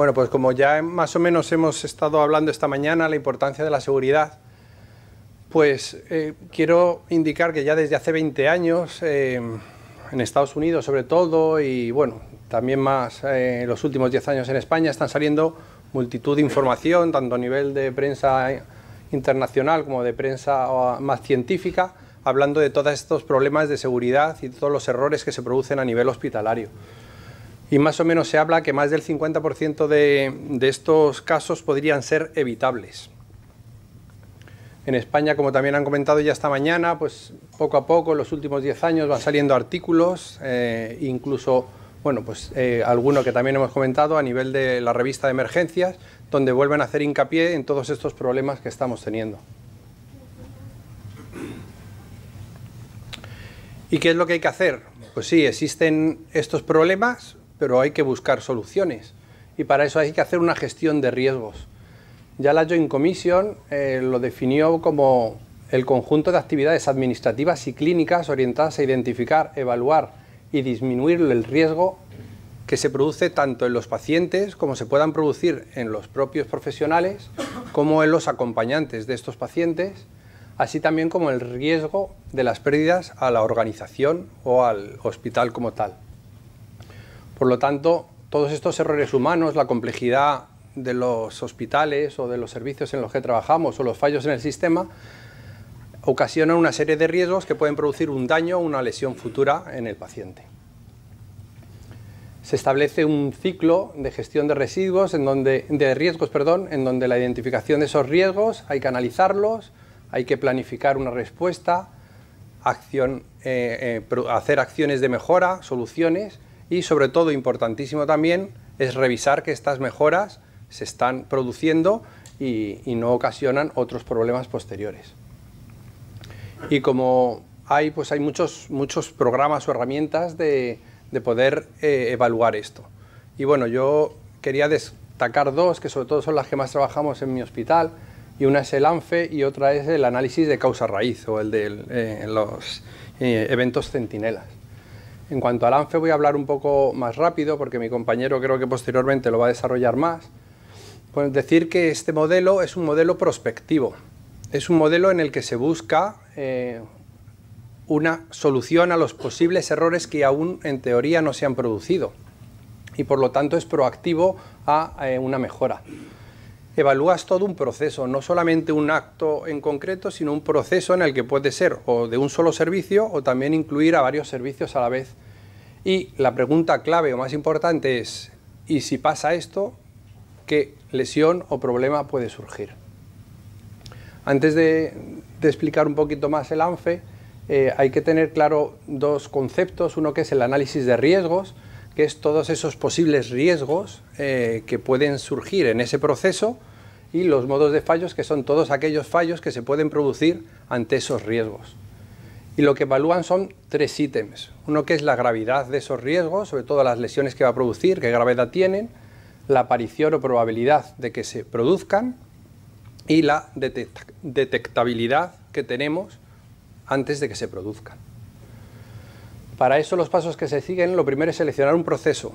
Bueno, pues como ya más o menos hemos estado hablando esta mañana la importancia de la seguridad, pues eh, quiero indicar que ya desde hace 20 años, eh, en Estados Unidos sobre todo, y bueno, también más en eh, los últimos 10 años en España, están saliendo multitud de información, tanto a nivel de prensa internacional como de prensa ah, más científica, hablando de todos estos problemas de seguridad y todos los errores que se producen a nivel hospitalario y más o menos se habla que más del 50% de, estos casos podrían ser evitables. En España, como también han comentado ya esta mañana, pues poco a poco, en los últimos 10 años, van saliendo artículos, eh, incluso, bueno, pues eh, alguno que también hemos comentado a nivel de la revista de emergencias, donde vuelven a hacer hincapié en todos estos problemas que estamos teniendo. ¿Y qué es lo que hay que hacer? Pues sí, existen estos problemas, pero hay que buscar soluciones y para eso hay que hacer una gestión de riesgos. Ya la Joint Commission eh, lo definió como el conjunto de actividades administrativas y clínicas orientadas a identificar, evaluar y disminuir el riesgo que se produce tanto en los pacientes como se puedan producir en los propios profesionales como en los acompañantes de estos pacientes, así también como el riesgo de las pérdidas a la organización o al hospital como tal. Por lo tanto, todos estos errores humanos, la complejidad de los hospitales o de los servicios en los que trabajamos o los fallos en el sistema, ocasionan una serie de riesgos que pueden producir un daño o una lesión futura en el paciente. Se establece un ciclo de gestión de residuos, en donde, de riesgos, perdón, en donde la identificación de esos riesgos hay que analizarlos, hay que planificar una respuesta, eh, eh, hacer acciones de mejora, soluciones, y sobre todo, importantísimo también, es revisar que estas mejoras se están produciendo y, no ocasionan otros problemas posteriores. Y como hay, pues hay muchos, muchos programas o herramientas de, poder eh, evaluar esto. Y bueno, yo quería destacar dos, que sobre todo son las que más trabajamos en mi hospital, y una es el ANFE y otra es el análisis de causa raíz o el de eh, los eh, eventos centinelas. En cuanto al ANFE voy a hablar un poco más rápido porque mi compañero creo que posteriormente lo va a desarrollar más. Pues decir que este modelo es un modelo prospectivo. Es un modelo en el que se busca eh, una solución a los posibles errores que aún en teoría no se han producido y por lo tanto es proactivo a eh, una mejora evalúas todo un proceso, no solamente un acto en concreto, sino un proceso en el que puede ser o de un solo servicio o también incluir a varios servicios a la vez. Y la pregunta clave o más importante es, ¿y si pasa esto, qué lesión o problema puede surgir? Antes de, explicar un poquito más el ANFE, eh, hay que tener claro dos conceptos, uno que es el análisis de riesgos, que es todos esos posibles riesgos eh, que pueden surgir en ese proceso y los modos de fallos, que son todos aquellos fallos que se pueden producir ante esos riesgos. Y lo que evalúan son tres ítems. Uno que es la gravedad de esos riesgos, sobre todo las lesiones que va a producir, qué gravedad tienen, la aparición o probabilidad de que se produzcan y la detectabilidad que tenemos antes de que se produzcan. Para eso los pasos que se siguen, lo primero es seleccionar un proceso,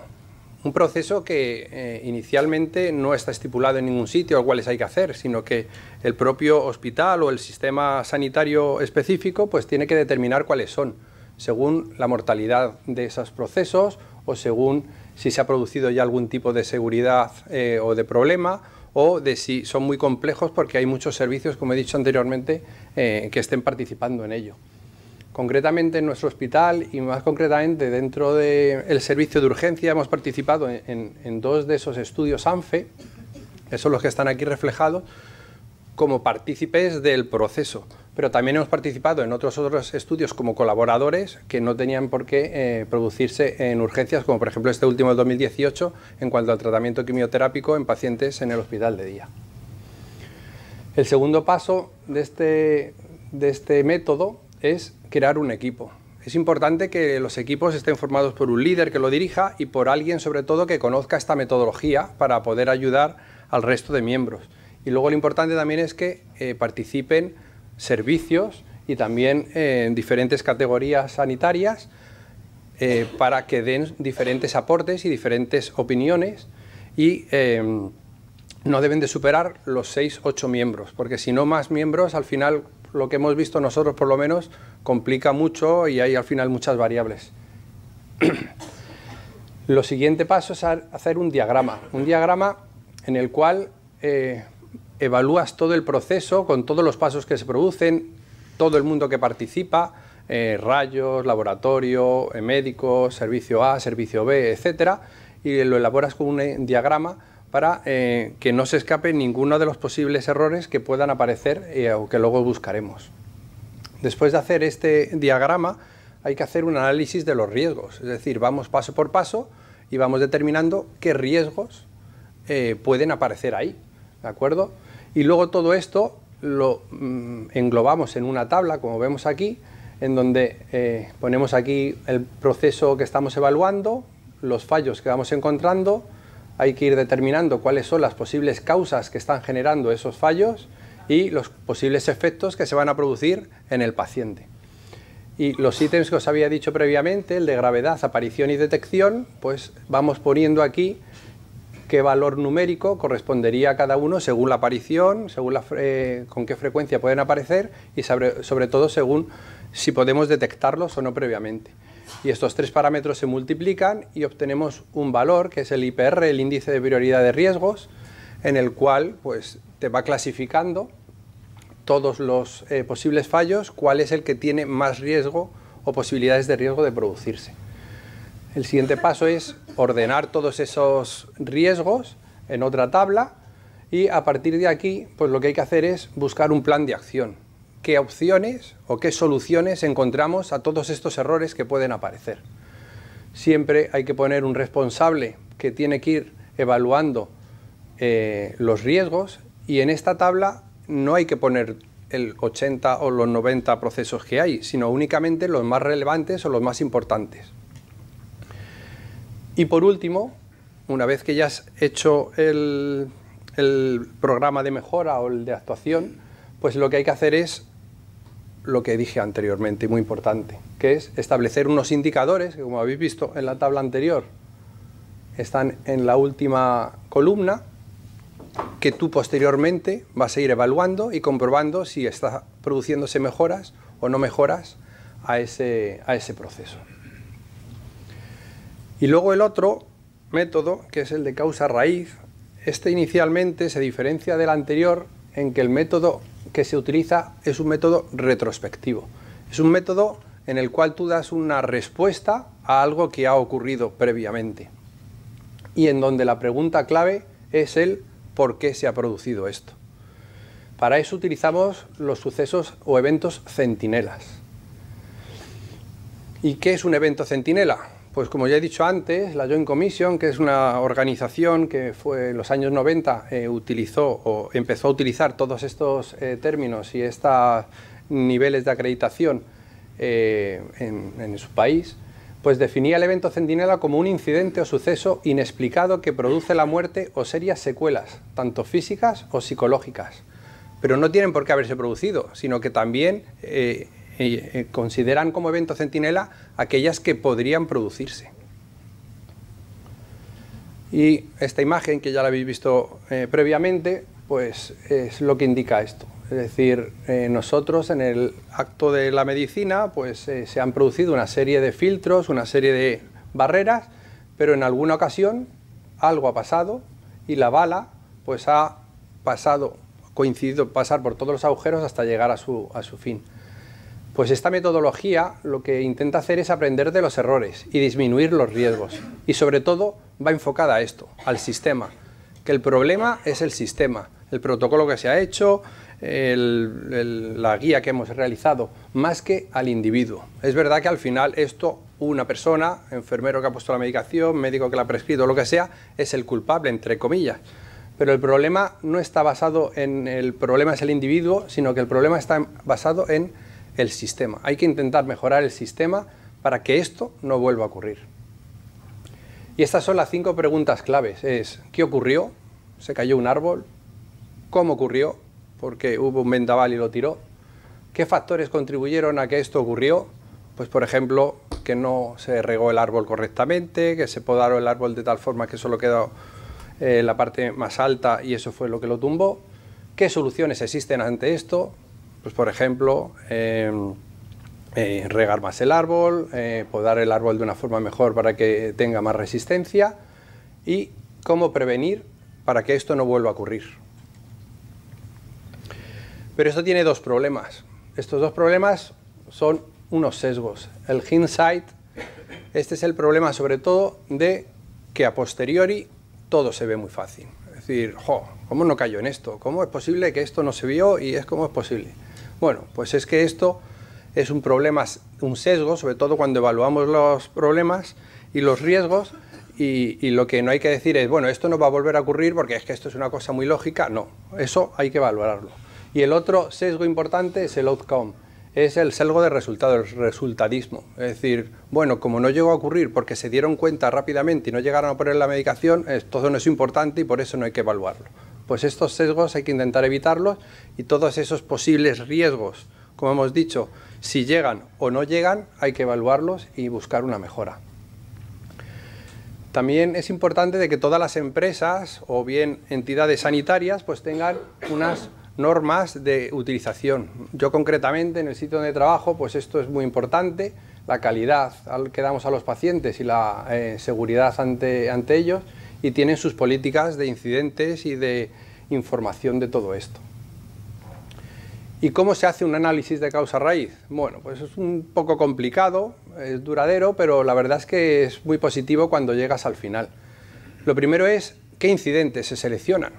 un proceso que eh, inicialmente no está estipulado en ningún sitio cuáles cuáles hay que hacer, sino que el propio hospital o el sistema sanitario específico pues tiene que determinar cuáles son, según la mortalidad de esos procesos o según si se ha producido ya algún tipo de seguridad eh, o de problema o de si son muy complejos porque hay muchos servicios, como he dicho anteriormente, eh, que estén participando en ello. Concretamente en nuestro hospital y más concretamente dentro del servicio de urgencia hemos participado en, dos de esos estudios ANFE, esos son los que están aquí reflejados, como partícipes del proceso. Pero también hemos participado en otros otros estudios como colaboradores que no tenían por qué eh, producirse en urgencias, como por ejemplo este último del 2018 en cuanto al tratamiento quimioterápico en pacientes en el hospital de día. El segundo paso de este, de este método es crear un equipo. Es importante que los equipos estén formados por un líder que lo dirija y por alguien sobre todo que conozca esta metodología para poder ayudar al resto de miembros. Y luego lo importante también es que eh, participen servicios y también eh, en diferentes categorías sanitarias eh, para que den diferentes aportes y diferentes opiniones y no deben de superar los 6-8 miembros, porque si no más miembros al final lo que hemos visto nosotros por lo menos, complica mucho y hay al final muchas variables. lo siguiente paso es hacer un diagrama, un diagrama en el cual eh, evalúas todo el proceso con todos los pasos que se producen, todo el mundo que participa, eh, rayos, laboratorio, eh, médicos, servicio A, servicio B, etcétera, y lo elaboras con un diagrama para eh, que no se escape ninguno de los posibles errores que puedan aparecer eh, o que luego buscaremos. Después de hacer este diagrama, hay que hacer un análisis de los riesgos, es decir, vamos paso por paso y vamos determinando qué riesgos eh, pueden aparecer ahí, ¿de acuerdo? Y luego todo esto lo mm, englobamos en una tabla, como vemos aquí, en donde ponemos aquí el proceso que estamos evaluando, los fallos que vamos encontrando, hay que ir determinando cuáles son las posibles causas que están generando esos fallos y los posibles efectos que se van a producir en el paciente. Y los ítems que os había dicho previamente, el de gravedad, aparición y detección, pues vamos poniendo aquí qué valor numérico correspondería a cada uno según la aparición, según eh, con qué frecuencia pueden aparecer y sobre todo según si podemos detectarlos o no previamente y estos tres parámetros se multiplican y obtenemos un valor que es el IPR, el índice de prioridad de riesgos, en el cual pues, te va clasificando todos los eh, posibles fallos, cuál es el que tiene más riesgo o posibilidades de riesgo de producirse. El siguiente paso es ordenar todos esos riesgos en otra tabla y a partir de aquí pues lo que hay que hacer es buscar un plan de acción qué opciones o qué soluciones encontramos a todos estos errores que pueden aparecer. Siempre hay que poner un responsable que tiene que ir evaluando eh, los riesgos y en esta tabla no hay que poner el 80 o los 90 procesos que hay, sino únicamente los más relevantes o los más importantes. Y por último, una vez que ya has hecho el programa de mejora o el de actuación, pues lo que hay que hacer es lo que dije anteriormente y muy importante, que es establecer unos indicadores que, como habéis visto en la tabla anterior, están en la última columna, que tú posteriormente vas a ir evaluando y comprobando si está produciéndose mejoras o no mejoras a ese, a ese proceso. Y luego el otro método, que es el de causa-raíz, este inicialmente se diferencia del anterior en que el método que se utiliza es un método retrospectivo. Es un método en el cual tú das una respuesta a algo que ha ocurrido previamente y en donde la pregunta clave es el por qué se ha producido esto. Para eso utilizamos los sucesos o eventos centinelas. ¿Y qué es un evento centinela? Pues como ya he dicho antes, la Joint Commission, que es una organización que fue en los años 90 eh, utilizó o empezó a utilizar todos estos eh, términos y estos niveles de acreditación eh, en, en, su país, pues definía el evento centinela como un incidente o suceso inexplicado que produce la muerte o serias secuelas, tanto físicas o psicológicas. Pero no tienen por qué haberse producido, sino que también eh, consideran como evento centinela aquellas que podrían producirse. Y esta imagen, que ya la habéis visto eh, previamente, pues es lo que indica esto. Es decir, eh, nosotros en el acto de la medicina pues se han producido una serie de filtros, una serie de barreras, pero en alguna ocasión algo ha pasado y la bala pues ha pasado, coincidido pasar por todos los agujeros hasta llegar a su fin. Pues esta metodología lo que intenta hacer es aprender de los errores y disminuir los riesgos. Y sobre todo va enfocada a esto, al sistema, que el problema es el sistema, el protocolo que se ha hecho, la guía que hemos realizado, más que al individuo. Es verdad que al final esto, una persona, enfermero que ha puesto la medicación, médico que la ha prescrito, lo que sea, es el culpable, entre comillas. Pero el problema no está basado en el problema es el individuo, sino que el problema está basado en el sistema. Hay que intentar mejorar el sistema para que esto no vuelva a ocurrir. Y estas son las cinco preguntas claves. Es, ¿qué ocurrió? ¿Se cayó un árbol? ¿Cómo ocurrió? Porque hubo un vendaval y lo tiró. ¿Qué factores contribuyeron a que esto ocurrió? Pues por ejemplo, que no se regó el árbol correctamente, que se podaron el árbol de tal forma que solo quedó eh, la parte más alta y eso fue lo que lo tumbó. ¿Qué soluciones existen ante esto? Pues por ejemplo, eh, eh, regar más el árbol, eh, podar el árbol de una forma mejor para que tenga más resistencia y cómo prevenir para que esto no vuelva a ocurrir. Pero esto tiene dos problemas. Estos dos problemas son unos sesgos. El hindsight, este es el problema sobre todo de que a posteriori todo se ve muy fácil. Es decir, ¿cómo no cayó en esto? ¿Cómo es posible que esto no se vio y es como es posible? Bueno, pues es que esto es un problema, un sesgo, sobre todo cuando evaluamos los problemas y los riesgos, y, lo que no hay que decir es, bueno, esto no va a volver a ocurrir porque es que esto es una cosa muy lógica, no, eso hay que valorarlo. Y el otro sesgo importante es el outcome, es el sesgo de resultados, el resultadismo. Es decir, bueno, como no llegó a ocurrir porque se dieron cuenta rápidamente y no llegaron a poner la medicación, eh, todo no es importante y por eso no hay que evaluarlo pues estos sesgos hay que intentar evitarlos y todos esos posibles riesgos, como hemos dicho, si llegan o no llegan, hay que evaluarlos y buscar una mejora. También es importante de que todas las empresas o bien entidades sanitarias pues tengan unas normas de utilización. Yo concretamente en el sitio donde trabajo, pues esto es muy importante, la calidad que damos a los pacientes y la eh, seguridad ante ellos y tienen sus políticas de incidentes y de información de todo esto. ¿Y cómo se hace un análisis de causa-raíz? Bueno, pues es un poco complicado, es duradero, pero la verdad es que es muy positivo cuando llegas al final. Lo primero es qué incidentes se seleccionan,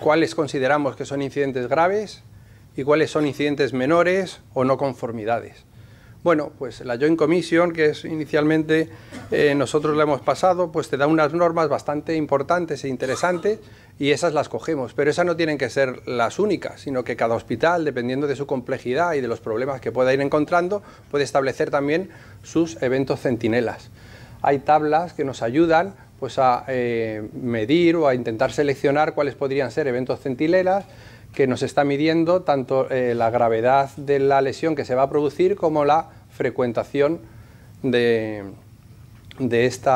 cuáles consideramos que son incidentes graves y cuáles son incidentes menores o no conformidades. Bueno, pues la Joint Commission, que es inicialmente eh, nosotros la hemos pasado, pues te da unas normas bastante importantes e interesantes y esas las cogemos, pero esas no tienen que ser las únicas, sino que cada hospital, dependiendo de su complejidad y de los problemas que pueda ir encontrando, puede establecer también sus eventos centinelas. Hay tablas que nos ayudan pues, a eh, medir o a intentar seleccionar cuáles podrían ser eventos centinelas, que nos está midiendo tanto eh, la gravedad de la lesión que se va a producir como la frecuentación de, de este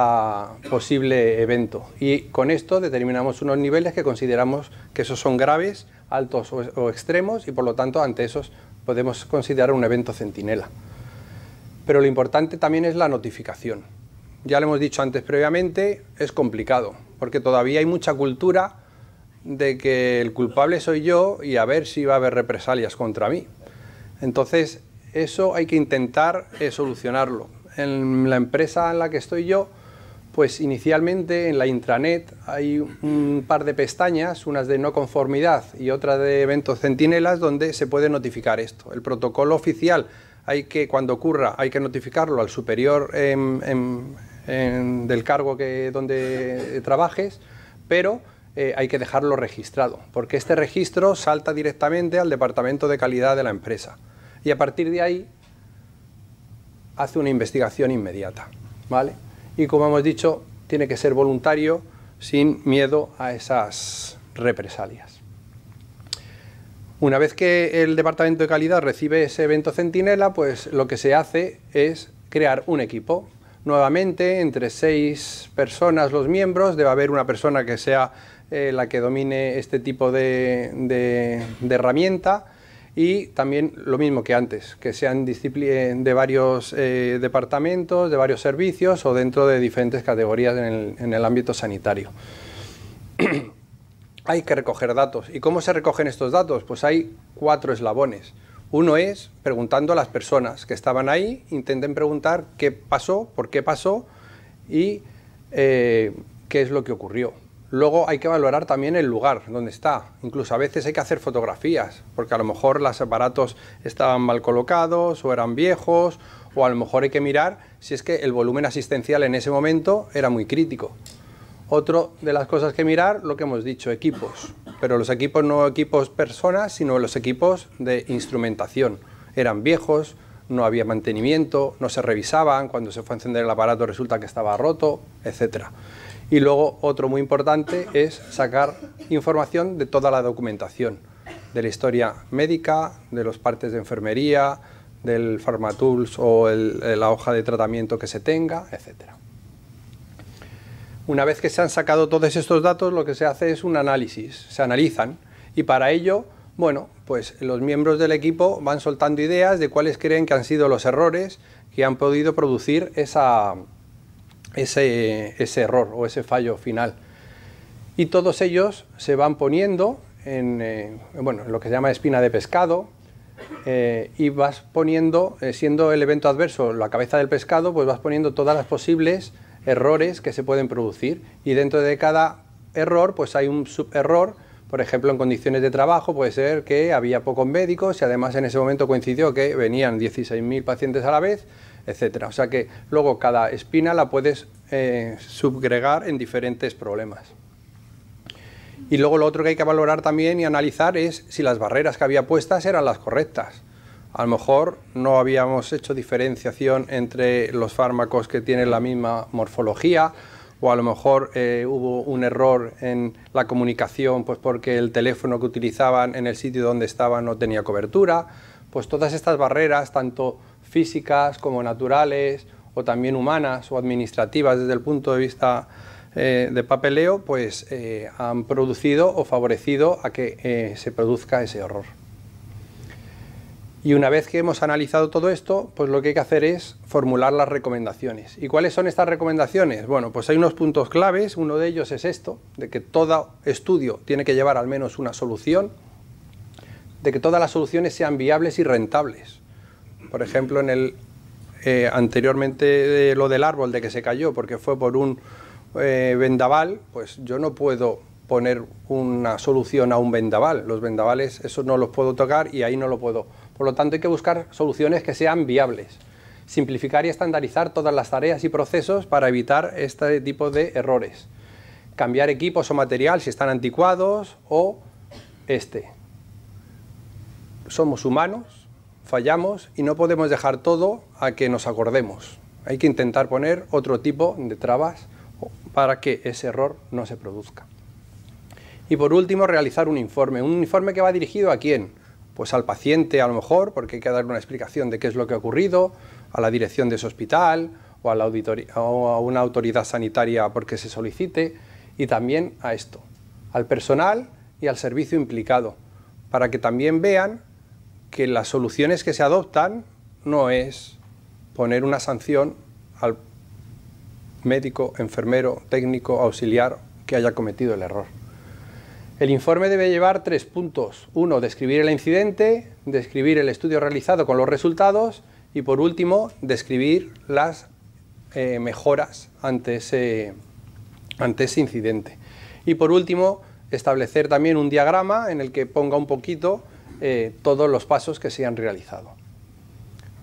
posible evento. Y con esto determinamos unos niveles que consideramos que esos son graves, altos o, o extremos y por lo tanto ante esos podemos considerar un evento centinela. Pero lo importante también es la notificación. Ya lo hemos dicho antes previamente, es complicado, porque todavía hay mucha cultura de que el culpable soy yo y a ver si va a haber represalias contra mí. Entonces, eso hay que intentar eh, solucionarlo. En la empresa en la que estoy yo, pues inicialmente en la intranet hay un par de pestañas, unas de no conformidad y otras de eventos centinelas, donde se puede notificar esto. El protocolo oficial hay que, cuando ocurra, hay que notificarlo al superior del cargo donde eh, trabajes, pero eh, hay que dejarlo registrado, porque este registro salta directamente al departamento de calidad de la empresa y a partir de ahí hace una investigación inmediata. ¿vale? Y como hemos dicho, tiene que ser voluntario sin miedo a esas represalias. Una vez que el departamento de calidad recibe ese evento centinela, pues lo que se hace es crear un equipo. Nuevamente, entre seis personas los miembros, debe haber una persona que sea eh, la que domine este tipo de herramienta y también lo mismo que antes, que sean de varios eh, departamentos, de varios servicios o dentro de diferentes categorías en el, ámbito sanitario. hay que recoger datos. ¿Y cómo se recogen estos datos? Pues hay cuatro eslabones. Uno es preguntando a las personas que estaban ahí, intenten preguntar qué pasó, por qué pasó y eh, qué es lo que ocurrió. Luego hay que valorar también el lugar donde está. Incluso a veces hay que hacer fotografías, porque a lo mejor los aparatos estaban mal colocados o eran viejos, o a lo mejor hay que mirar si es que el volumen asistencial en ese momento era muy crítico. Otro de las cosas que mirar, lo que hemos dicho, equipos. Pero los equipos no equipos personas, sino los equipos de instrumentación. Eran viejos, no había mantenimiento, no se revisaban, cuando se fue a encender el aparato resulta que estaba roto, etcétera. Y luego otro muy importante es sacar información de toda la documentación, de la historia médica, de los partes de enfermería, del farmatools o la hoja de tratamiento que se tenga, etc. Una vez que se han sacado todos estos datos, lo que se hace es un análisis, se analizan y para ello, bueno, pues los miembros del equipo van soltando ideas de cuáles creen que han sido los errores que han podido producir esa, ese, error o ese fallo final. Y todos ellos se van poniendo en, eh, lo que se llama espina de pescado, eh, y vas poniendo, eh, siendo el evento adverso la cabeza del pescado, pues vas poniendo todas las posibles errores que se pueden producir y dentro de cada error pues hay un suberror, por ejemplo en condiciones de trabajo puede ser que había pocos médicos y además en ese momento coincidió que venían 16.000 pacientes a la vez, etcétera. O sea que luego cada espina la puedes eh, subgregar en diferentes problemas. Y luego lo otro que hay que valorar también y analizar es si las barreras que había puestas eran las correctas. A lo mejor no habíamos hecho diferenciación entre los fármacos que tienen la misma morfología o a lo mejor eh, hubo un error en la comunicación pues porque el teléfono que utilizaban en el sitio donde estaban no tenía cobertura. Pues todas estas barreras, tanto físicas como naturales o también humanas o administrativas desde el punto de vista eh, de papeleo, pues eh, han producido o favorecido a que eh, se produzca ese error Y una vez que hemos analizado todo esto, pues lo que hay que hacer es formular las recomendaciones. ¿Y cuáles son estas recomendaciones? Bueno, pues hay unos puntos claves, uno de ellos es esto, de que todo estudio tiene que llevar al menos una solución, de que todas las soluciones sean viables y rentables. Por ejemplo, en el eh, anteriormente lo del árbol de que se cayó, porque fue por un eh, vendaval, pues yo no puedo poner una solución a un vendaval. Los vendavales, eso no los puedo tocar y ahí no lo puedo. Por lo tanto, hay que buscar soluciones que sean viables. Simplificar y estandarizar todas las tareas y procesos para evitar este tipo de errores. Cambiar equipos o material si están anticuados o este. Somos humanos, fallamos y no podemos dejar todo a que nos acordemos. Hay que intentar poner otro tipo de trabas para que ese error no se produzca. Y por último, realizar un informe. ¿Un informe que va dirigido a quién? Pues al paciente a lo mejor, porque hay que dar una explicación de qué es lo que ha ocurrido, a la dirección de ese hospital o a, o a una autoridad sanitaria porque se solicite, y también a esto, al personal y al servicio implicado, para que también vean que las soluciones que se adoptan no es poner una sanción al médico, enfermero, técnico, auxiliar que haya cometido el error. El informe debe llevar tres puntos. Uno, describir el incidente, describir el estudio realizado con los resultados y por último, describir las eh, mejoras ante ese incidente. Y por último, establecer también un diagrama en el que ponga un poquito eh, todos los pasos que se han realizado.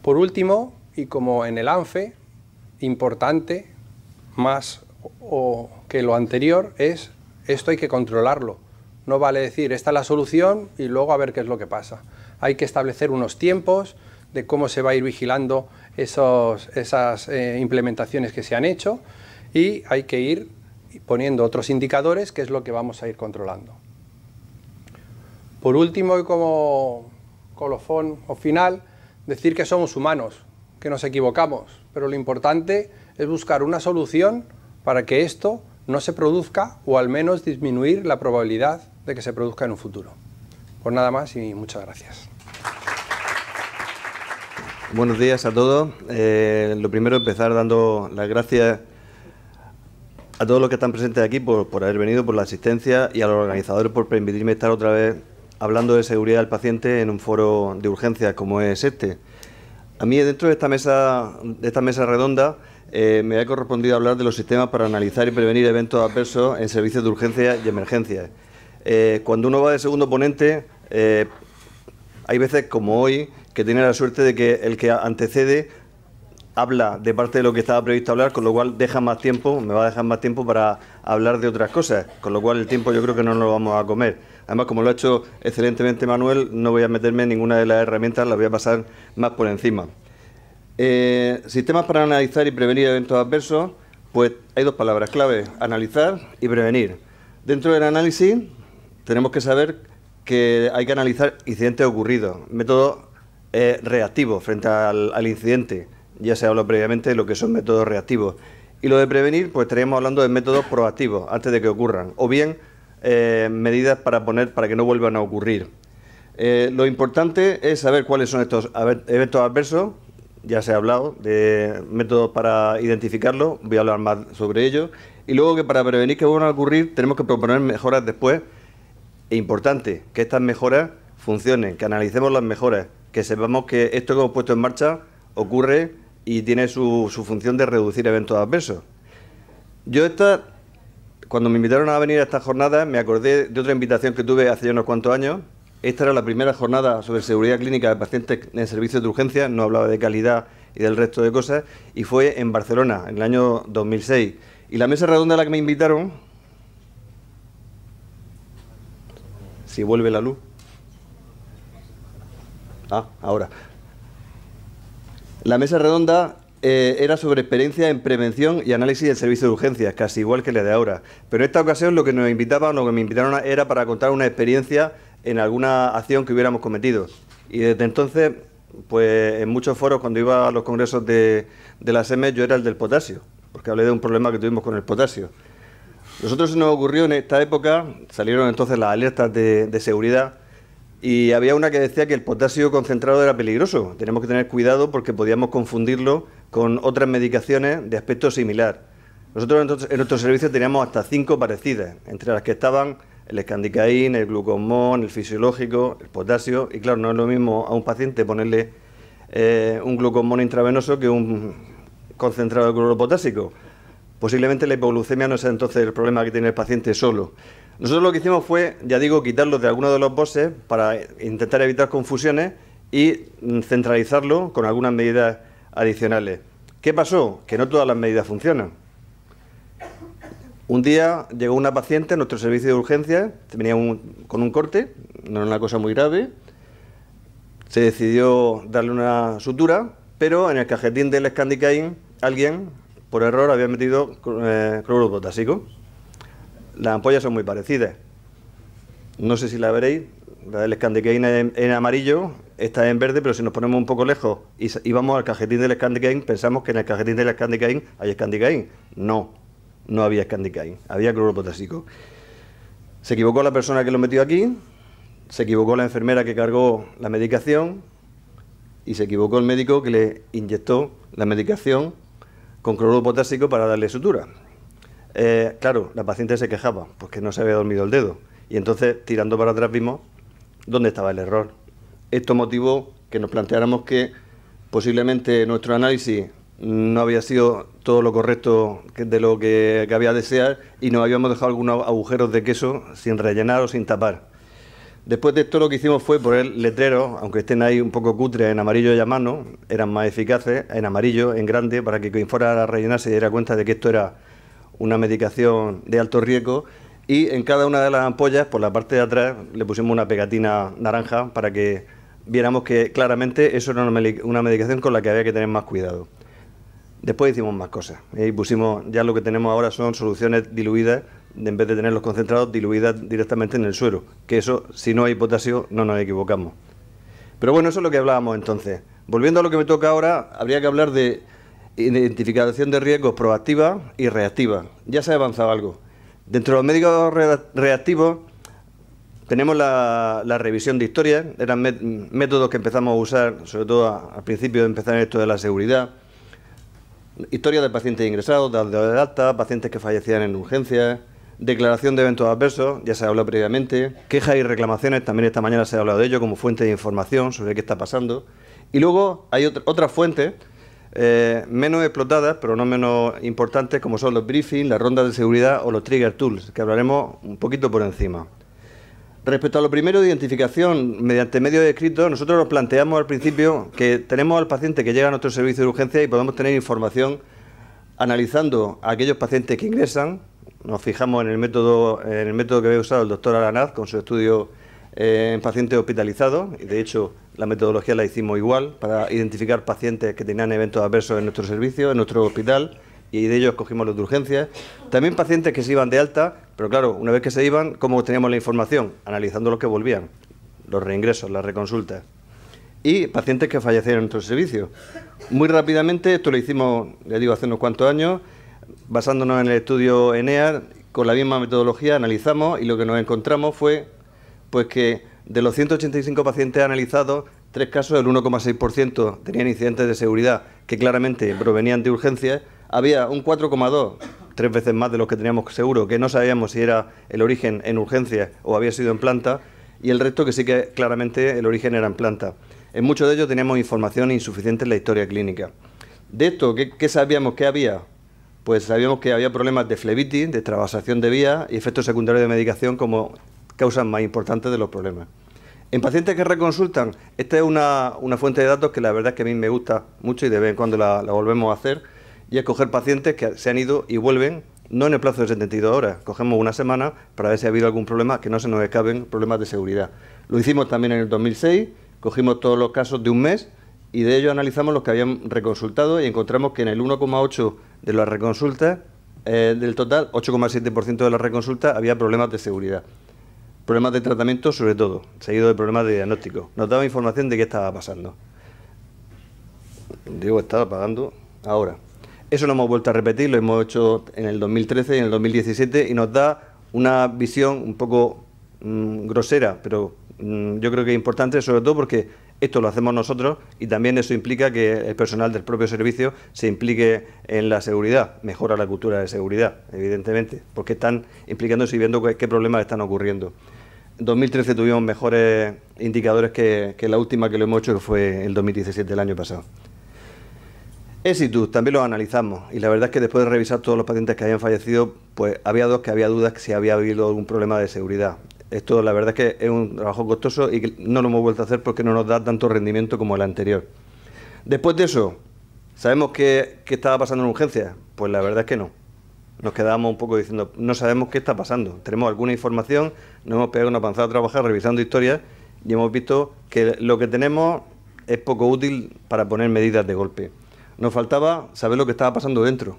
Por último, y como en el ANFE, importante, más que lo anterior, es esto hay que controlarlo. No vale decir, esta es la solución y luego a ver qué es lo que pasa. Hay que establecer unos tiempos de cómo se va a ir vigilando esas eh, implementaciones que se han hecho y hay que ir poniendo otros indicadores que es lo que vamos a ir controlando. Por último y como colofón o final, decir que somos humanos, que nos equivocamos, pero lo importante es buscar una solución para que esto no se produzca o al menos disminuir la probabilidad de que se produzca en un futuro. Por nada más y muchas gracias. Buenos días a todos. Eh, lo primero, empezar dando las gracias a todos los que están presentes aquí por, por haber venido, por la asistencia y a los organizadores por permitirme estar otra vez hablando de seguridad del paciente en un foro de urgencia como es este. A mí dentro de esta mesa, de esta mesa redonda eh, me ha correspondido hablar de los sistemas para analizar y prevenir eventos adversos en servicios de urgencia y emergencias. Eh, cuando uno va de segundo ponente, eh, hay veces como hoy que tiene la suerte de que el que antecede habla de parte de lo que estaba previsto hablar, con lo cual deja más tiempo, me va a dejar más tiempo para hablar de otras cosas, con lo cual el tiempo yo creo que no nos lo vamos a comer. Además, como lo ha hecho excelentemente Manuel, no voy a meterme en ninguna de las herramientas, las voy a pasar más por encima. Eh, sistemas para analizar y prevenir eventos adversos, pues hay dos palabras clave, analizar y prevenir. Dentro del análisis tenemos que saber que hay que analizar incidentes ocurridos, método eh, reactivo frente al incidente ya se ha hablado previamente de lo que son métodos reactivos. Y lo de prevenir, pues estaríamos hablando de métodos proactivos, antes de que ocurran, o bien eh, medidas para poner para que no vuelvan a ocurrir. Eh, lo importante es saber cuáles son estos eventos adversos, ya se ha hablado de métodos para identificarlos, voy a hablar más sobre ello, y luego que para prevenir que vuelvan a ocurrir tenemos que proponer mejoras después, e importante, que estas mejoras funcionen, que analicemos las mejoras, que sepamos que esto que hemos puesto en marcha ocurre y tiene su, función de reducir eventos adversos. Yo esta, cuando me invitaron a venir a esta jornada, me acordé de otra invitación que tuve hace ya unos cuantos años. Esta era la primera jornada sobre seguridad clínica de pacientes en servicios de urgencia, no hablaba de calidad y del resto de cosas, y fue en Barcelona, en el año 2006. Y la mesa redonda a la que me invitaron, si vuelve la luz. Ah, ahora. La mesa redonda eh, era sobre experiencia en prevención y análisis del servicio de urgencias, casi igual que la de ahora. Pero en esta ocasión lo que nos invitaban lo que me invitaron era para contar una experiencia en alguna acción que hubiéramos cometido. Y desde entonces, pues en muchos foros, cuando iba a los congresos de, de la SEME, yo era el del potasio, porque hablé de un problema que tuvimos con el potasio. Nosotros se nos ocurrió en esta época, salieron entonces las alertas de seguridad, y había una que decía que el potasio concentrado era peligroso. Tenemos que tener cuidado porque podíamos confundirlo con otras medicaciones de aspecto similar. Nosotros en nuestro servicio teníamos hasta cinco parecidas, entre las que estaban el escandicaín, el glucomón, el fisiológico, el potasio. Y claro, no es lo mismo a un paciente ponerle eh, un glucomón intravenoso que un concentrado de cloro potásico. Posiblemente la hipoglucemia no sea entonces el problema que tiene el paciente solo. Nosotros lo que hicimos fue, ya digo, quitarlo de alguno de los bosses para intentar evitar confusiones y mm, centralizarlo con algunas medidas adicionales. ¿Qué pasó? Que no todas las medidas funcionan. Un día llegó una paciente a nuestro servicio de urgencia, venía con un corte, no era una cosa muy grave. Se decidió darle una sutura, pero en el cajetín del Scandicain alguien, por error, había metido eh, cloruro las ampollas son muy parecidas. No sé si la veréis. La del escandicaín en, en amarillo, esta es en verde, pero si nos ponemos un poco lejos y, y vamos al cajetín del escandicaín... pensamos que en el cajetín del escandicaín... hay escandicaín... No, no había escandicaín... había cloro potásico. Se equivocó la persona que lo metió aquí, se equivocó la enfermera que cargó la medicación y se equivocó el médico que le inyectó la medicación con cloro potásico para darle sutura. Eh, claro, la paciente se quejaba, porque pues no se había dormido el dedo. Y entonces, tirando para atrás, vimos dónde estaba el error. Esto motivó que nos planteáramos que posiblemente nuestro análisis no había sido todo lo correcto de lo que, había deseado y nos habíamos dejado algunos agujeros de queso sin rellenar o sin tapar. Después de esto lo que hicimos fue poner letreros, aunque estén ahí un poco cutres en amarillo y a mano, eran más eficaces en amarillo, en grande, para que quien fuera a rellenar se diera cuenta de que esto era una medicación de alto riesgo y en cada una de las ampollas, por la parte de atrás, le pusimos una pegatina naranja para que viéramos que claramente eso era una medicación con la que había que tener más cuidado. Después hicimos más cosas ¿eh? y pusimos, ya lo que tenemos ahora son soluciones diluidas, en vez de tenerlos concentrados, diluidas directamente en el suero, que eso, si no hay potasio, no nos equivocamos. Pero bueno, eso es lo que hablábamos entonces. Volviendo a lo que me toca ahora, habría que hablar de identificación de riesgos proactiva y reactiva. Ya se ha avanzado algo. Dentro de los médicos reactivos tenemos la, revisión de historias, eran métodos que empezamos a usar, sobre todo al principio de empezar esto de la seguridad. Historia de pacientes ingresados, de alta, pacientes que fallecían en urgencias, declaración de eventos adversos, ya se ha hablado previamente, quejas y reclamaciones, también esta mañana se ha hablado de ello como fuente de información sobre qué está pasando. Y luego hay otras otra fuente eh, menos explotadas, pero no menos importantes, como son los briefings, las rondas de seguridad o los trigger tools, que hablaremos un poquito por encima. Respecto a lo primero de identificación mediante medios escritos, nosotros nos planteamos al principio que tenemos al paciente que llega a nuestro servicio de urgencia y podemos tener información analizando a aquellos pacientes que ingresan. Nos fijamos en el método, en el método que había usado el doctor Aranaz con su estudio eh, en pacientes hospitalizados. Y de hecho, la metodología la hicimos igual para identificar pacientes que tenían eventos adversos en nuestro servicio, en nuestro hospital, y de ellos cogimos los de urgencias. También pacientes que se iban de alta, pero claro, una vez que se iban, ¿cómo teníamos la información? Analizando los que volvían, los reingresos, las reconsultas. Y pacientes que fallecieron en nuestro servicio. Muy rápidamente, esto lo hicimos, ya digo, hace unos cuantos años, basándonos en el estudio ENEA... con la misma metodología analizamos y lo que nos encontramos fue pues que de los 185 pacientes analizados, tres casos, el 1,6%, tenían incidentes de seguridad que claramente provenían de urgencias. Había un 4,2%, tres veces más de los que teníamos seguro, que no sabíamos si era el origen en urgencias o había sido en planta. Y el resto que sí que claramente el origen era en planta. En muchos de ellos teníamos información insuficiente en la historia clínica. De esto, ¿qué, sabíamos que había? Pues sabíamos que había problemas de flebitis, de extravasación de vías y efectos secundarios de medicación como causas más importantes de los problemas. En pacientes que reconsultan, esta es una, fuente de datos que la verdad es que a mí me gusta mucho y de vez en cuando la, volvemos a hacer, y es coger pacientes que se han ido y vuelven, no en el plazo de 72 horas, cogemos una semana para ver si ha habido algún problema, que no se nos escapen problemas de seguridad. Lo hicimos también en el 2006, cogimos todos los casos de un mes y de ellos analizamos los que habían reconsultado y encontramos que en el 1,8 de las reconsultas, eh, del total, 8,7% de las reconsultas había problemas de seguridad problemas de tratamiento sobre todo, seguido de problemas de diagnóstico. Nos daba información de qué estaba pasando. Digo, estaba pagando ahora. Eso lo hemos vuelto a repetir, lo hemos hecho en el 2013 y en el 2017 y nos da una visión un poco mm, grosera, pero mm, yo creo que es importante, sobre todo porque esto lo hacemos nosotros y también eso implica que el personal del propio servicio se implique en la seguridad, mejora la cultura de seguridad, evidentemente, porque están implicándose y viendo qué problemas están ocurriendo. En 2013 tuvimos mejores indicadores que, la última que lo hemos hecho, que fue el 2017, del año pasado. Éxito, también lo analizamos y la verdad es que después de revisar todos los pacientes que habían fallecido, pues había dos que había dudas que si había habido algún problema de seguridad. Esto la verdad es que es un trabajo costoso y no lo hemos vuelto a hacer porque no nos da tanto rendimiento como el anterior. Después de eso, ¿sabemos qué, qué estaba pasando en urgencia, Pues la verdad es que no nos quedábamos un poco diciendo, no sabemos qué está pasando. Tenemos alguna información, nos hemos pegado una panzada a trabajar revisando historias y hemos visto que lo que tenemos es poco útil para poner medidas de golpe. Nos faltaba saber lo que estaba pasando dentro.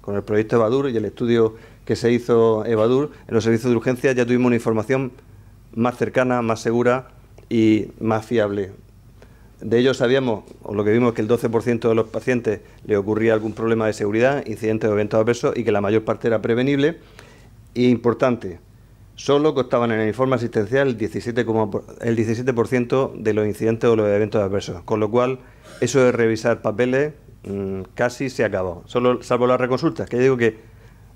Con el proyecto Evadur y el estudio que se hizo Evadur, en los servicios de urgencia ya tuvimos una información más cercana, más segura y más fiable de ellos sabíamos, o lo que vimos, que el 12% de los pacientes le ocurría algún problema de seguridad, incidentes o eventos adversos, y que la mayor parte era prevenible. Y e importante, solo costaban en el informe asistencial el 17%, el de los incidentes o los eventos adversos. Con lo cual, eso de revisar papeles mm, casi se acabó. Solo, salvo las reconsultas, que digo que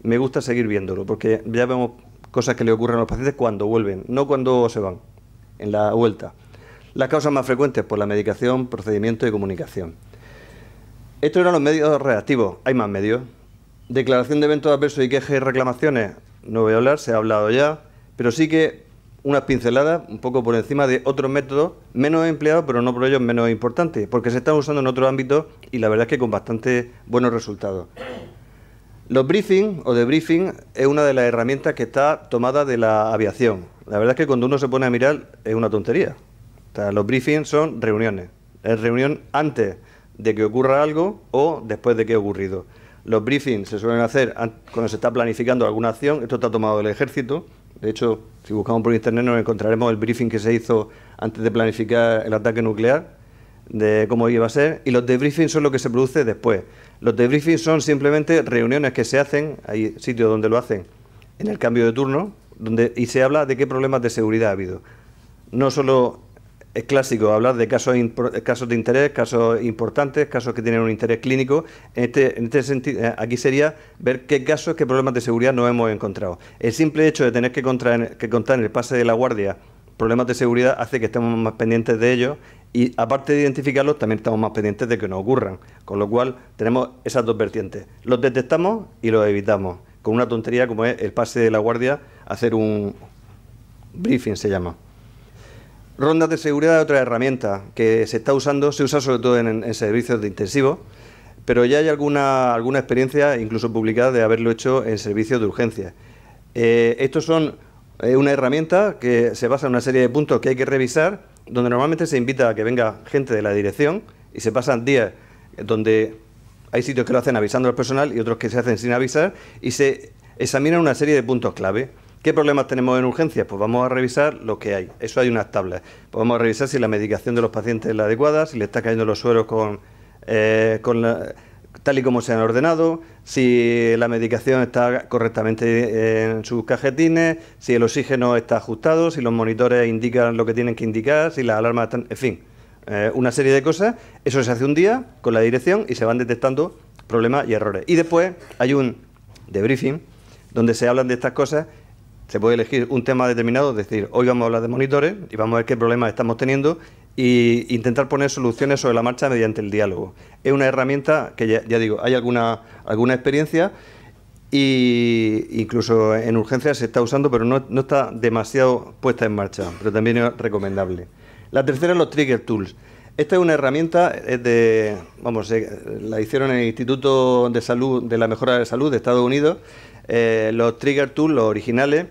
me gusta seguir viéndolo, porque ya vemos cosas que le ocurren a los pacientes cuando vuelven, no cuando se van, en la vuelta. Las causas más frecuentes, por la medicación, procedimiento y comunicación. Estos eran los medios reactivos. Hay más medios. Declaración de eventos adversos y quejas y reclamaciones. No voy a hablar, se ha hablado ya. Pero sí que unas pinceladas un poco por encima de otros métodos menos empleados, pero no por ellos menos importantes, porque se están usando en otros ámbitos y la verdad es que con bastante buenos resultados. Los briefing o briefing es una de las herramientas que está tomada de la aviación. La verdad es que cuando uno se pone a mirar es una tontería los briefings son reuniones. Es reunión antes de que ocurra algo o después de que ha ocurrido. Los briefings se suelen hacer cuando se está planificando alguna acción. Esto está tomado el ejército. De hecho, si buscamos por internet nos encontraremos el briefing que se hizo antes de planificar el ataque nuclear, de cómo iba a ser. Y los debriefings son lo que se produce después. Los debriefings son simplemente reuniones que se hacen, hay sitios donde lo hacen, en el cambio de turno, donde, y se habla de qué problemas de seguridad ha habido. No solo es clásico hablar de casos, casos de interés, casos importantes, casos que tienen un interés clínico. En este, este sentido, eh, aquí sería ver qué casos, qué problemas de seguridad no hemos encontrado. El simple hecho de tener que, que contar en el pase de la guardia problemas de seguridad hace que estemos más pendientes de ellos y aparte de identificarlos también estamos más pendientes de que no ocurran. Con lo cual tenemos esas dos vertientes. Los detectamos y los evitamos. Con una tontería como es el pase de la guardia, hacer un briefing se llama. Rondas de seguridad es otra herramienta que se está usando, se usa sobre todo en, servicios de intensivo, pero ya hay alguna, alguna experiencia, incluso publicada, de haberlo hecho en servicios de urgencia. Eh, estos son eh, una herramienta que se basa en una serie de puntos que hay que revisar, donde normalmente se invita a que venga gente de la dirección y se pasan días donde hay sitios que lo hacen avisando al personal y otros que se hacen sin avisar y se examinan una serie de puntos clave. ¿Qué problemas tenemos en urgencias? Pues vamos a revisar lo que hay. Eso hay unas tablas. Pues vamos a revisar si la medicación de los pacientes es la adecuada, si le está cayendo los sueros con, eh, con tal y como se han ordenado, si la medicación está correctamente eh, en sus cajetines, si el oxígeno está ajustado, si los monitores indican lo que tienen que indicar, si las alarmas están, en fin, eh, una serie de cosas. Eso se hace un día con la dirección y se van detectando problemas y errores. Y después hay un debriefing donde se hablan de estas cosas se puede elegir un tema determinado, es decir, hoy vamos a hablar de monitores y vamos a ver qué problemas estamos teniendo e intentar poner soluciones sobre la marcha mediante el diálogo. Es una herramienta que ya, digo, hay alguna, alguna experiencia e incluso en urgencias se está usando, pero no, está demasiado puesta en marcha, pero también es recomendable. La tercera es los trigger tools. Esta es una herramienta de, vamos, la hicieron en el Instituto de Salud de la Mejora de Salud de Estados Unidos. Eh, los trigger tools, los originales,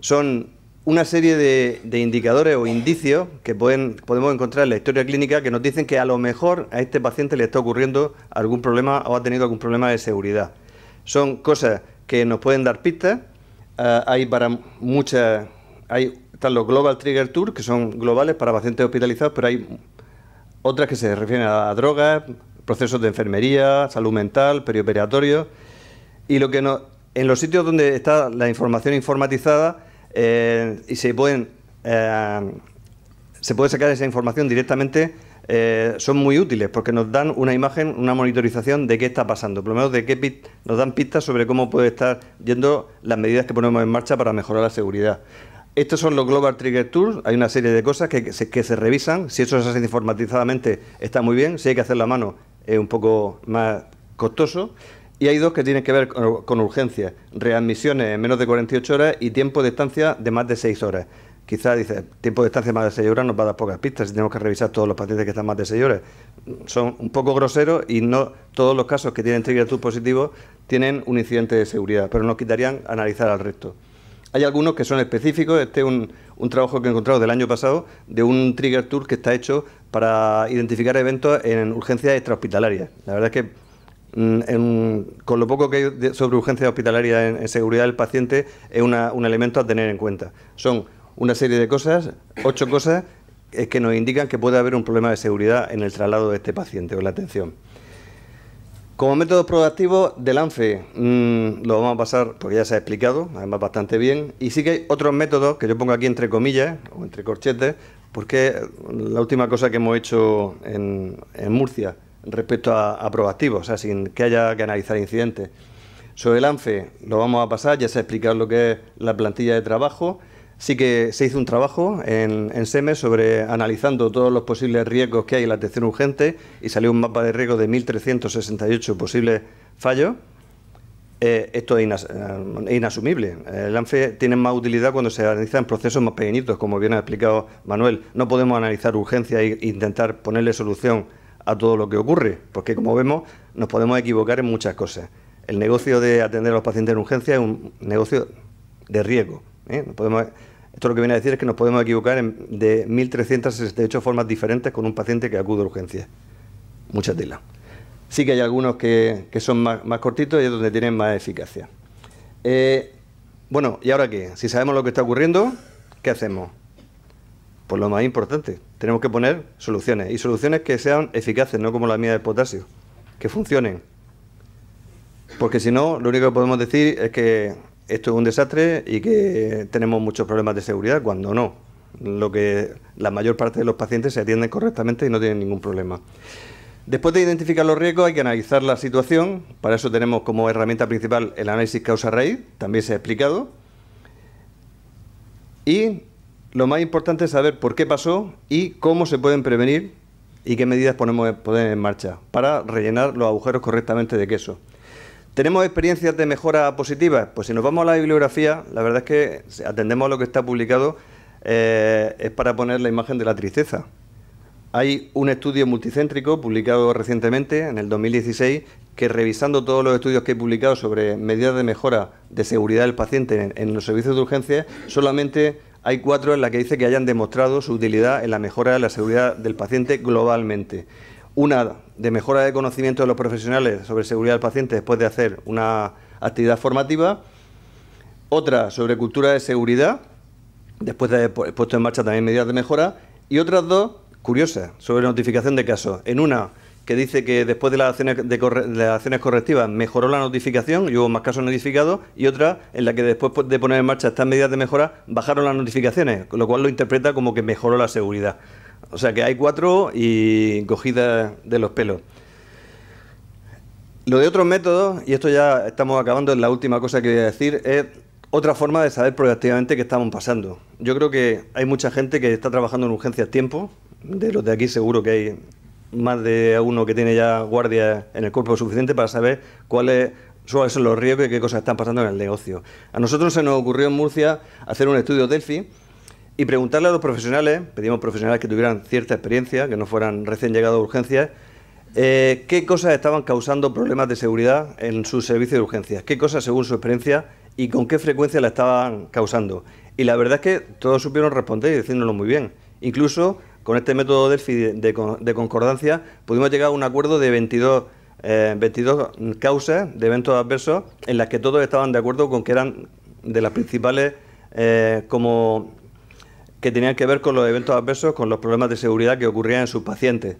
son una serie de, indicadores o indicios que podemos encontrar en la historia clínica que nos dicen que a lo mejor a este paciente le está ocurriendo algún problema o ha tenido algún problema de seguridad. Son cosas que nos pueden dar pistas. Ah, hay para muchas, hay están los Global Trigger Tours... que son globales para pacientes hospitalizados, pero hay otras que se refieren a, drogas, procesos de enfermería, salud mental, perioperatorio. Y lo que no, en los sitios donde está la información informatizada, eh, y se pueden, eh, se puede sacar esa información directamente. Eh, son muy útiles porque nos dan una imagen, una monitorización de qué está pasando, por lo menos de qué nos dan pistas sobre cómo puede estar yendo las medidas que ponemos en marcha para mejorar la seguridad. Estos son los Global Trigger Tools, hay una serie de cosas que, se, revisan, si eso se hace informatizadamente está muy bien, si hay que hacer la mano es un poco más costoso, y hay dos que tienen que ver con, urgencias. urgencia, readmisiones en menos de 48 horas y tiempo de estancia de más de 6 horas. Quizás dice, tiempo de estancia más de 6 horas nos va a dar pocas pistas si tenemos que revisar todos los pacientes que están más de 6 horas. Son un poco groseros y no todos los casos que tienen trigger positivo tienen un incidente de seguridad, pero nos quitarían analizar al resto. Hay algunos que son específicos. Este es un, trabajo que he encontrado del año pasado de un trigger tool que está hecho para identificar eventos en urgencias extrahospitalarias. La verdad es que Mm, con lo poco que hay sobre urgencia hospitalaria en, seguridad del paciente, es un elemento a tener en cuenta. Son una serie de cosas, ocho cosas, que nos indican que puede haber un problema de seguridad en el traslado de este paciente o en la atención. Como método proactivo del ANFE, mm, lo vamos a pasar porque ya se ha explicado, además bastante bien. Y sí que hay otros métodos que yo pongo aquí entre comillas o entre corchetes, porque la última cosa que hemos hecho en Murcia respecto a, aprobativos, o sea, sin que haya que analizar incidentes. Sobre el ANFE lo vamos a pasar, ya se ha explicado lo que es la plantilla de trabajo. Sí que se hizo un trabajo en, en SEME sobre analizando todos los posibles riesgos que hay en la atención urgente y salió un mapa de riesgo de 1.368 posibles fallos. Eh, esto es eh, inasumible. El ANFE tiene más utilidad cuando se analizan procesos más pequeñitos, como bien ha explicado Manuel. No podemos analizar urgencias e intentar ponerle solución a todo lo que ocurre, porque como vemos nos podemos equivocar en muchas cosas. El negocio de atender a los pacientes en urgencia es un negocio de riesgo. ¿eh? podemos, esto lo que viene a decir es que nos podemos equivocar de 1.368 formas diferentes con un paciente que acude a urgencia. Mucha tela. Sí que hay algunos que, son más, cortitos y es donde tienen más eficacia. Eh, bueno, ¿y ahora qué? Si sabemos lo que está ocurriendo, ¿qué hacemos? Pues lo más importante, tenemos que poner soluciones y soluciones que sean eficaces, no como la mía de potasio, que funcionen. Porque si no, lo único que podemos decir es que esto es un desastre y que tenemos muchos problemas de seguridad cuando no. Lo que la mayor parte de los pacientes se atienden correctamente y no tienen ningún problema. Después de identificar los riesgos hay que analizar la situación. Para eso tenemos como herramienta principal el análisis causa-raíz, también se ha explicado. Y lo más importante es saber por qué pasó y cómo se pueden prevenir y qué medidas ponemos poner en marcha para rellenar los agujeros correctamente de queso. ¿Tenemos experiencias de mejora positivas? Pues si nos vamos a la bibliografía, la verdad es que atendemos a lo que está publicado, eh, es para poner la imagen de la tristeza. Hay un estudio multicéntrico publicado recientemente, en el 2016, que revisando todos los estudios que he publicado sobre medidas de mejora de seguridad del paciente en, en los servicios de urgencia, solamente hay cuatro en las que dice que hayan demostrado su utilidad en la mejora de la seguridad del paciente globalmente. Una de mejora de conocimiento de los profesionales sobre seguridad del paciente después de hacer una actividad formativa. Otra sobre cultura de seguridad, después de haber puesto en marcha también medidas de mejora. Y otras dos, curiosas, sobre notificación de casos. En una que dice que después de las acciones, correctivas mejoró la notificación y hubo más casos notificados, y otra en la que después de poner en marcha estas medidas de mejora bajaron las notificaciones, lo cual lo interpreta como que mejoró la seguridad. O sea que hay cuatro y cogida de los pelos. Lo de otros métodos, y esto ya estamos acabando, en la última cosa que voy a decir, es otra forma de saber proactivamente qué estamos pasando. Yo creo que hay mucha gente que está trabajando en urgencias tiempo, de los de aquí seguro que hay más de uno que tiene ya guardia en el cuerpo suficiente para saber cuáles son los riesgos y qué cosas están pasando en el negocio. A nosotros se nos ocurrió en Murcia hacer un estudio Delfi y preguntarle a los profesionales, pedimos profesionales que tuvieran cierta experiencia, que no fueran recién llegados a urgencias, eh, qué cosas estaban causando problemas de seguridad en su servicio de urgencias, qué cosas según su experiencia y con qué frecuencia la estaban causando. Y la verdad es que todos supieron responder y decírnoslo muy bien. Incluso con este método Delphi de, concordancia pudimos llegar a un acuerdo de 22, eh, causas de eventos adversos en las que todos estaban de acuerdo con que eran de las principales eh, como que tenían que ver con los eventos adversos, con los problemas de seguridad que ocurrían en sus pacientes.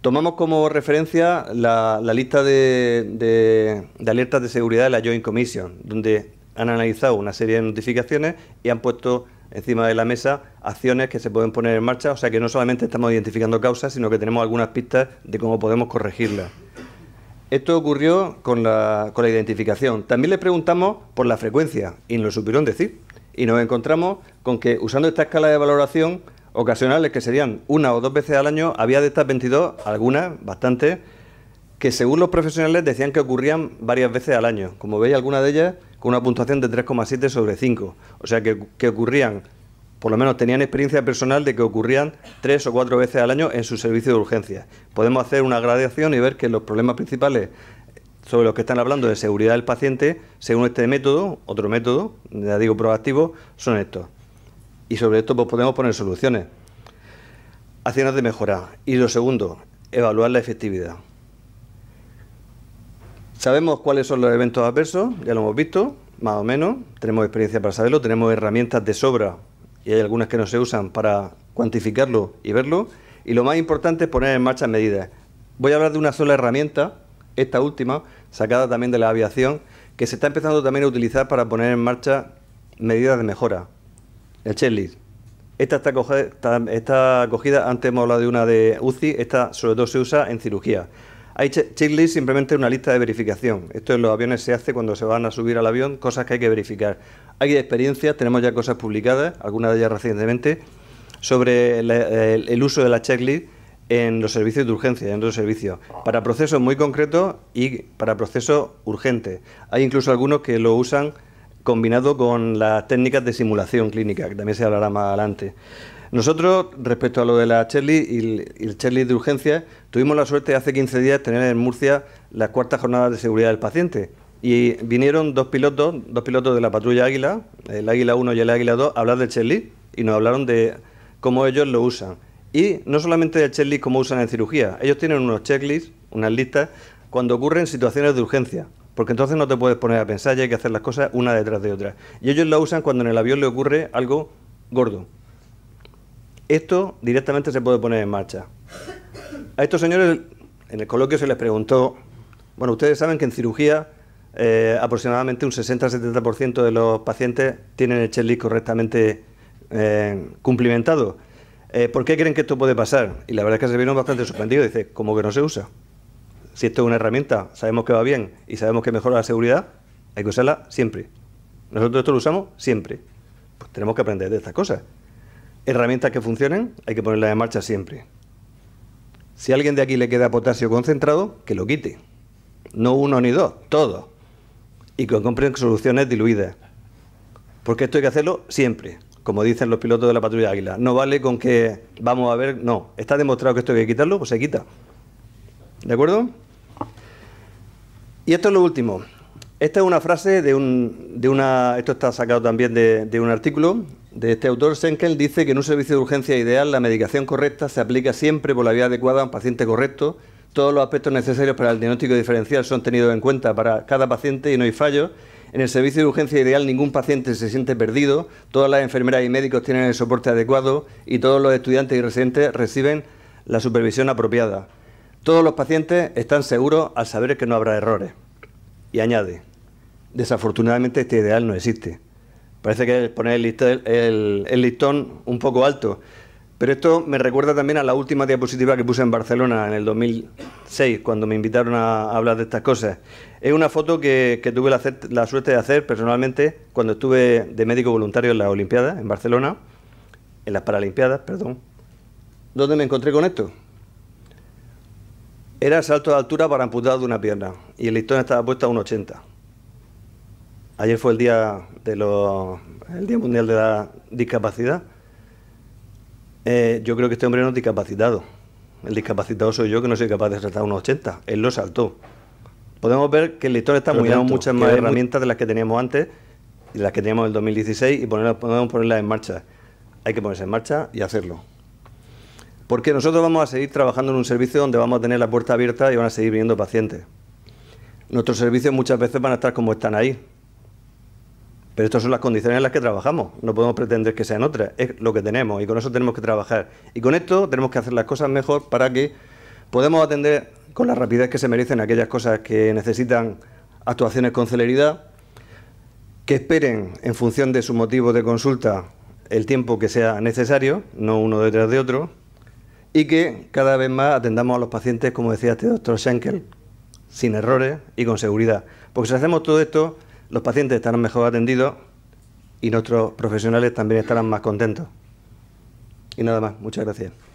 Tomamos como referencia la, lista de, alertas de seguridad de la Joint Commission, donde han analizado una serie de notificaciones y han puesto encima de la mesa acciones que se pueden poner en marcha, o sea que no solamente estamos identificando causas, sino que tenemos algunas pistas de cómo podemos corregirlas. Esto ocurrió con la, identificación. También le preguntamos por la frecuencia y nos lo supieron decir. Y nos encontramos con que usando esta escala de valoración, ocasionales que serían una o dos veces al año, había de estas 22, algunas, bastantes, que según los profesionales decían que ocurrían varias veces al año. Como veis, algunas de ellas con una puntuación de 3,7 sobre 5. O sea que, ocurrían por lo menos tenían experiencia personal de que ocurrían tres o cuatro veces al año en su servicio de urgencias. Podemos hacer una gradación y ver que los problemas principales sobre los que están hablando de seguridad del paciente, según este método, otro método, ya digo proactivo, son estos. Y sobre esto pues, podemos poner soluciones, acciones de mejora. Y lo segundo, evaluar la efectividad. Sabemos cuáles son los eventos adversos, ya lo hemos visto, más o menos, tenemos experiencia para saberlo, tenemos herramientas de sobra y hay algunas que no se usan para cuantificarlo y verlo. Y lo más importante es poner en marcha medidas. Voy a hablar de una sola herramienta, esta última, sacada también de la aviación, que se está empezando también a utilizar para poner en marcha medidas de mejora, el checklist. Esta está, cogida, antes hemos hablado de una de UCI, esta sobre todo se usa en cirugía. Hay checklist simplemente una lista de verificación. Esto en los aviones se hace cuando se van a subir al avión, cosas que hay que verificar. Hay experiencias, tenemos ya cosas publicadas, algunas de ellas recientemente, sobre el, uso de la checklist en los servicios de urgencia, en los servicios, para procesos muy concretos y para procesos urgentes. Hay incluso algunos que lo usan combinado con las técnicas de simulación clínica, que también se hablará más adelante. Nosotros, respecto a lo de la checklist y el checklist de urgencia, Tuvimos la suerte hace 15 días de tener en Murcia las cuartas jornadas de seguridad del paciente. Y vinieron dos pilotos, dos pilotos de la patrulla Águila, el Águila 1 y el Águila 2, a hablar del checklist y nos hablaron de cómo ellos lo usan. Y no solamente del checklist como usan en cirugía, ellos tienen unos checklists, unas listas, cuando ocurren situaciones de urgencia, porque entonces no te puedes poner a pensar y hay que hacer las cosas una detrás de otra. Y ellos lo usan cuando en el avión le ocurre algo gordo. Esto directamente se puede poner en marcha. A estos señores en el coloquio se les preguntó, bueno, ustedes saben que en cirugía eh, aproximadamente un 60-70% de los pacientes tienen el checklist correctamente eh, cumplimentado. Eh, ¿Por qué creen que esto puede pasar? Y la verdad es que se vieron bastante sorprendidos. Dice, ¿cómo que no se usa. Si esto es una herramienta, sabemos que va bien y sabemos que mejora la seguridad, hay que usarla siempre. Nosotros esto lo usamos siempre. Pues tenemos que aprender de estas cosas. Herramientas que funcionen, hay que ponerlas en marcha siempre. Si a alguien de aquí le queda potasio concentrado, que lo quite. No uno ni dos, todo. Y que compren soluciones diluidas. Porque esto hay que hacerlo siempre, como dicen los pilotos de la patrulla de águila. No vale con que vamos a ver, no. Está demostrado que esto hay que quitarlo, pues se quita. ¿De acuerdo? Y esto es lo último. Esta es una frase de un. De una esto está sacado también de un artículo de este autor, Senkel dice que en un servicio de urgencia ideal la medicación correcta se aplica siempre por la vía adecuada a un paciente correcto. Todos los aspectos necesarios para el diagnóstico diferencial son tenidos en cuenta para cada paciente y no hay fallos. En el servicio de urgencia ideal ningún paciente se siente perdido, todas las enfermeras y médicos tienen el soporte adecuado y todos los estudiantes y residentes reciben la supervisión apropiada. Todos los pacientes están seguros al saber que no habrá errores. Y añade, desafortunadamente este ideal no existe. Parece que es poner el, el, listón un poco alto. Pero esto me recuerda también a la última diapositiva que puse en Barcelona en el 2006, cuando me invitaron a hablar de estas cosas. Es una foto que, tuve la, suerte de hacer personalmente cuando estuve de médico voluntario en las Olimpiadas, en Barcelona, en las Paralimpiadas, perdón. donde me encontré con esto? Era salto de altura para amputado de una pierna y el listón estaba puesto a un 80. Ayer fue el día, día Mundial de la Discapacidad. Eh, yo creo que este hombre no es discapacitado. El discapacitado soy yo que no soy capaz de saltar unos 80. Él lo saltó. Podemos ver que el lector está muy muchas más herramientas de las que teníamos antes y las que teníamos en el 2016 y podemos ponerlas en marcha. Hay que ponerse en marcha y hacerlo. Porque nosotros vamos a seguir trabajando en un servicio donde vamos a tener la puerta abierta y van a seguir viniendo pacientes. Nuestros servicios muchas veces van a estar como están ahí, pero estas son las condiciones en las que trabajamos, no podemos pretender que sean otras, es lo que tenemos y con eso tenemos que trabajar. Y con esto tenemos que hacer las cosas mejor para que podamos atender con la rapidez que se merecen aquellas cosas que necesitan actuaciones con celeridad, que esperen en función de su motivo de consulta el tiempo que sea necesario, no uno detrás de otro, y que cada vez más atendamos a los pacientes, como decía este doctor Schenkel, sin errores y con seguridad. Porque si hacemos todo esto, los pacientes estarán mejor atendidos y nuestros profesionales también estarán más contentos. Y nada más, muchas gracias.